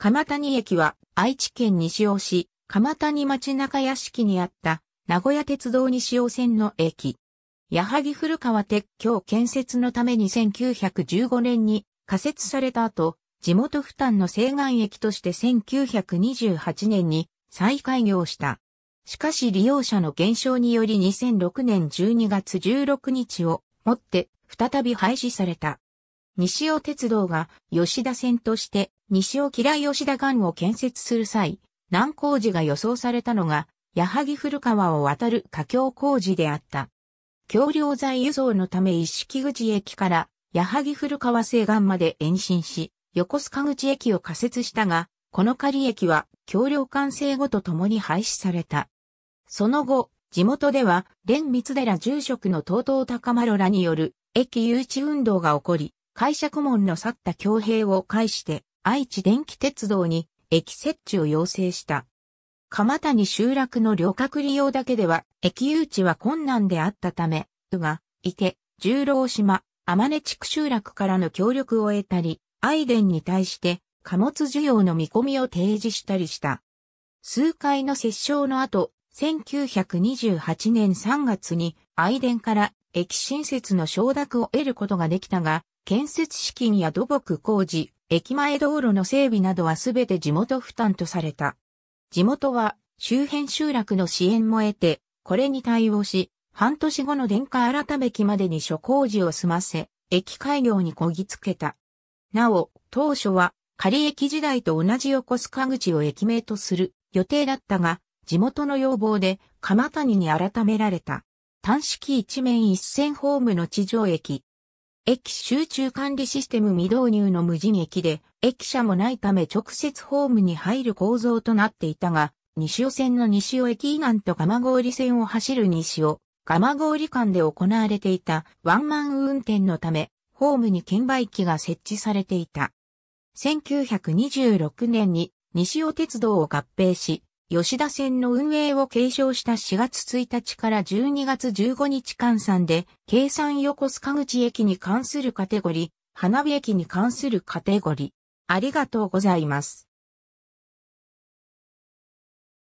鎌谷駅は愛知県西尾市、鎌谷町中屋敷にあった名古屋鉄道西尾線の駅。矢作古川鉄橋建設のために1915年に仮設された後、地元負担の西岸駅として1928年に再開業した。しかし利用者の減少により2006年12月16日をもって再び廃止された。西尾鉄道が吉田線として西尾嫌い吉田間を建設する際、難工事が予想されたのが、矢作古川を渡る架橋工事であった。橋梁材輸送のため一式口駅から矢作古川西岸まで延伸し、横須賀口駅を仮設したが、この仮駅は橋梁完成後とともに廃止された。その後、地元では、連三寺住職の東東高丸らによる駅誘致運動が起こり、解釈門の去った強兵を介して、愛知電気鉄道に駅設置を要請した。鎌谷集落の旅客利用だけでは駅誘致は困難であったため、都が、池、十郎島、天根地区集落からの協力を得たり、愛電に対して貨物需要の見込みを提示したりした。数回の折衝の後、1928年3月に愛電から駅新設の承諾を得ることができたが、建設資金や土木工事、駅前道路の整備などはすべて地元負担とされた。地元は周辺集落の支援も得て、これに対応し、半年後の電化改め期までに諸工事を済ませ、駅開業にこぎつけた。なお、当初は仮駅時代と同じ横須賀口を駅名とする予定だったが、地元の要望で鎌谷に改められた。単式一面一線ホームの地上駅、駅集中管理システム未導入の無人駅で、駅舎もないため直接ホームに入る構造となっていたが、西尾線の西尾駅以南と蒲郡線を走る西尾、蒲郡間で行われていたワンマン運転のため、ホームに券売機が設置されていた。1926年に西尾鉄道を合併し、吉田線の運営を継承した4月1日から12月15日換算で、計算横須賀口駅に関するカテゴリー、花火駅に関するカテゴリー。ありがとうございます。